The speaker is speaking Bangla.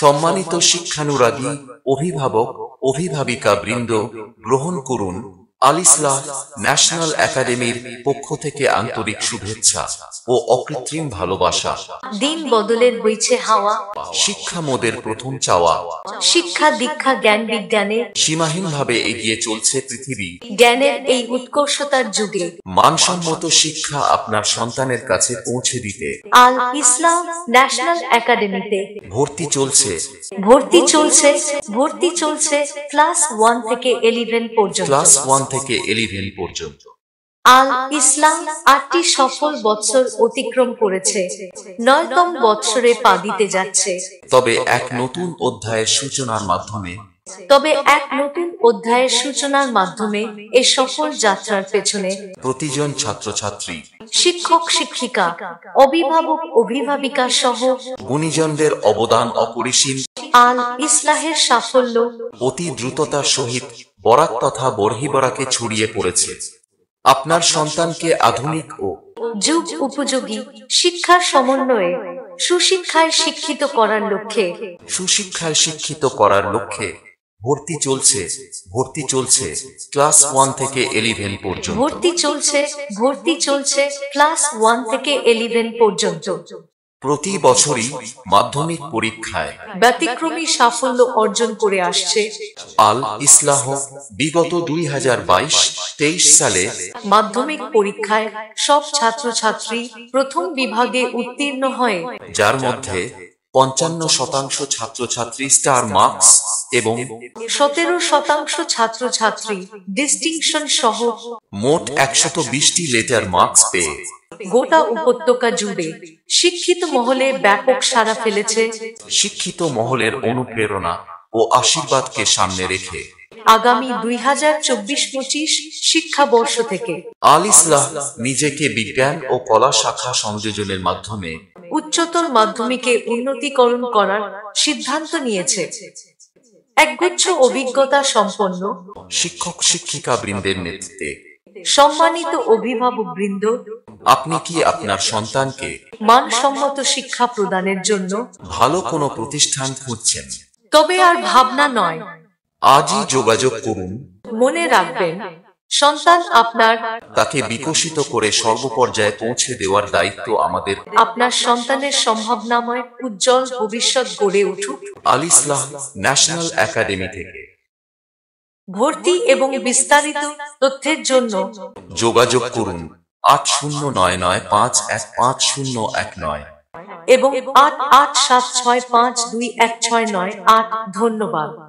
সম্মানিত শিক্ষানুরাগী অভিভাবক অভিভাবিকা বৃন্দ গ্রহণ করুন আলিসলা ন্যাশনাল একাডেমির পক্ষ থেকে আন্তরিক শুভেচ্ছা ও অকৃত্রিম ভালোবাসা দিন বদলের বইছে হাওয়া শিক্ষা মোদের প্রথম চাওয়া শিক্ষা দীক্ষা জ্ঞান বিজ্ঞানে সীমাহীন ভাবে এগিয়ে চলছে পৃথিবী জ্ঞানের এই উৎকর্ষতার যুগে মানসম্মত শিক্ষা আপনার সন্তানের কাছে পৌঁছে দিতে আল ইসলাম ন্যাশনাল একাডেমিতে ভর্তি চলছে ভর্তি চলছে ভর্তি চলছে ক্লাস ওয়ান থেকে ইলেভেন পর্যন্ত ক্লাস ওয়ান থেকে এলিভেন পর্যন্ত আল ইসলাম আটটি সফল বছর অতিক্রম করেছে নয়তম বছরে পা দিতে যাচ্ছে তবে এক নতুন অধ্যায়ের সূচনার মাধ্যমে তবে এক নতুন অধ্যায়ের সূচনার মাধ্যমে এ সফল যাত্রার পেছনে প্রতিজন ছাত্রছাত্রী শিক্ষক শিক্ষিকা অভিভাবক অভিভাবিকা সহ গুণীজনদের অবদান অপরিসীম আল ইসলাহের সাফল্য অতি দ্রুততার সহিত বরাক তথা বরহি বরাকে ছড়িয়ে পড়েছে আপনার সন্তানকে আধুনিক ও যুগ উপযোগী শিক্ষার সমন্বয়ে সুশিক্ষায় শিক্ষিত করার লক্ষ্যে সুশিক্ষায় শিক্ষিত করার লক্ষ্যে ভর্তি চলছে ভর্তি চলছে ক্লাস ওয়ান থেকে এলিভেন পর্যন্ত ভর্তি চলছে ভর্তি চলছে ক্লাস ওয়ান থেকে এলিভেন পর্যন্ত প্রতি বছরই মাধ্যমিক পরীক্ষায় ব্যতিক্রমী সাফল্য অর্জন করে আসছে আল ইসলাহ বিগত দুই হাজার বাইশ তেইশ সালে মাধ্যমিক পরীক্ষায় সব ছাত্রছাত্রী প্রথম বিভাগে উত্তীর্ণ হয় যার মধ্যে পঞ্চান্ন শতাংশ ছাত্রছাত্রী স্টার মার্কস এবং সতেরো শতাংশ ছাত্র ছাত্রী ডিস্টিংশন সহ মোট একশত বিশটি লেটার মার্কস পেয়ে গোটা উপত্যকা জুড়ে শিক্ষিত মহলে ব্যাপক সারা ফেলেছে শিক্ষিত মহলের অনুপ্রেরণা ও আশীর্বাদকে সামনে রেখে আগামী দুই হাজার চব্বিশ পঁচিশ শিক্ষাবর্ষ থেকে আল ইসলাহ নিজেকে বিজ্ঞান ও কলা শাখা সংযোজনের মাধ্যমে উচ্চতর মাধ্যমিকে উন্নতিকরণ করার সিদ্ধান্ত নিয়েছে একগুচ্ছ অভিজ্ঞতা সম্পন্ন শিক্ষক শিক্ষিকা বৃন্দের নেতৃত্বে সম্মানিত অভিভাবক বৃন্দ আপনি কি আপনার সন্তানকে মানসম্মত শিক্ষা প্রদানের জন্য ভালো কোনো প্রতিষ্ঠান খুঁজছেন তবে আর ভাবনা নয় আজই যোগাযোগ করুন মনে রাখবেন সন্তান আপনার তাকে বিকশিত করে সর্বপর্যায়ে পৌঁছে দেওয়ার দায়িত্ব আমাদের আপনার সন্তানের সম্ভাবনাময় উজ্জ্বল ভবিষ্যৎ গড়ে উঠুক আল ইসলাম ন্যাশনাল একাডেমি থেকে ভর্তি এবং বিস্তারিত তথ্যের জন্য যোগাযোগ করুন আট শূন্য নয় নয় পাঁচ এক পাঁচ শূন্য এক নয় এবং আট আট সাত ছয় পাঁচ দুই এক ছয় নয় আট ধন্যবাদ